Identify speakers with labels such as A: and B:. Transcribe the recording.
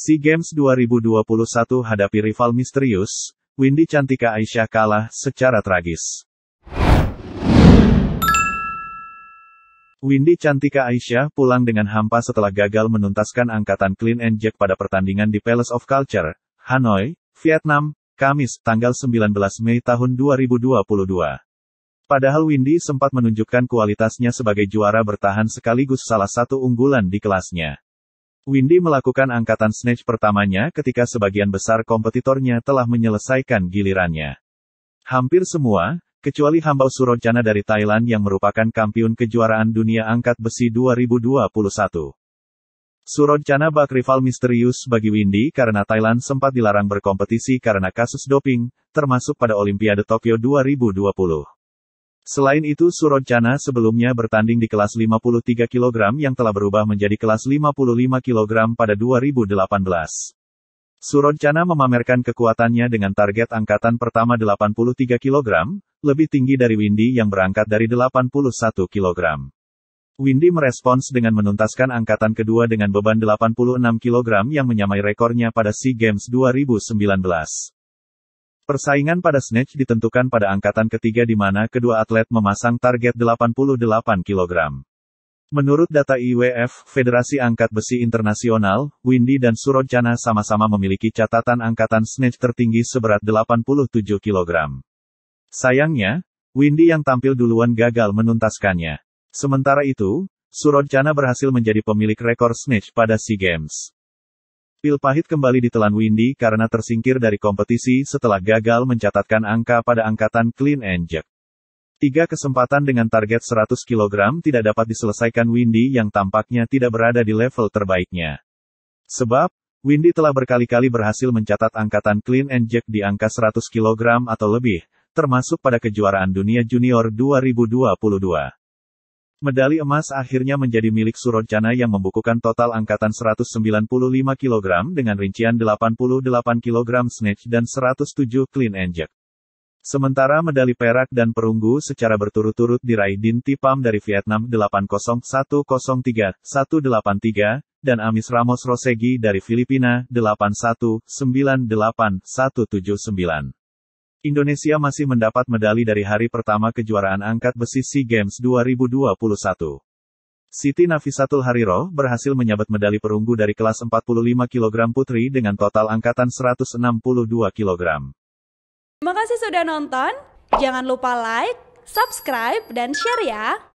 A: SEA Games 2021 hadapi rival misterius, Windy Cantika Aisyah kalah secara tragis. Windy Cantika Aisyah pulang dengan hampa setelah gagal menuntaskan angkatan clean and jack pada pertandingan di Palace of Culture, Hanoi, Vietnam, Kamis, tanggal 19 Mei tahun 2022. Padahal Windy sempat menunjukkan kualitasnya sebagai juara bertahan sekaligus salah satu unggulan di kelasnya. Windy melakukan angkatan snatch pertamanya ketika sebagian besar kompetitornya telah menyelesaikan gilirannya. Hampir semua, kecuali Hambau Surojana dari Thailand yang merupakan kampiun kejuaraan dunia angkat besi 2021. Surojana bak rival misterius bagi Windy karena Thailand sempat dilarang berkompetisi karena kasus doping, termasuk pada Olimpiade Tokyo 2020. Selain itu Surojana sebelumnya bertanding di kelas 53 kg yang telah berubah menjadi kelas 55 kg pada 2018. Surojana memamerkan kekuatannya dengan target angkatan pertama 83 kg, lebih tinggi dari Windy yang berangkat dari 81 kg. Windy merespons dengan menuntaskan angkatan kedua dengan beban 86 kg yang menyamai rekornya pada SEA Games 2019. Persaingan pada snatch ditentukan pada angkatan ketiga di mana kedua atlet memasang target 88 kg. Menurut data IWF, Federasi Angkat Besi Internasional, Windy dan Surojana sama-sama memiliki catatan angkatan snatch tertinggi seberat 87 kg. Sayangnya, Windy yang tampil duluan gagal menuntaskannya. Sementara itu, Surojana berhasil menjadi pemilik rekor snatch pada SEA Games. Pil Pahit kembali ditelan Windy karena tersingkir dari kompetisi setelah gagal mencatatkan angka pada angkatan clean and jerk. Tiga kesempatan dengan target 100 kg tidak dapat diselesaikan Windy yang tampaknya tidak berada di level terbaiknya. Sebab, Windy telah berkali-kali berhasil mencatat angkatan clean and jerk di angka 100 kg atau lebih, termasuk pada kejuaraan dunia junior 2022. Medali emas akhirnya menjadi milik Surojana yang membukukan total angkatan 195 kg dengan rincian 88 kg snatch dan 107 clean and jerk. Sementara medali perak dan perunggu secara berturut-turut diraih Din Tipam dari Vietnam 80103, 183, dan Amis Ramos Rosegi dari Filipina 8198179. Indonesia masih mendapat medali dari hari pertama kejuaraan angkat besi SEA Games 2021. Siti Nafisatul Hariro berhasil menyabet medali perunggu dari kelas 45 kg putri dengan total angkatan 162 kg. Terima kasih sudah nonton. Jangan lupa like, subscribe, dan share ya.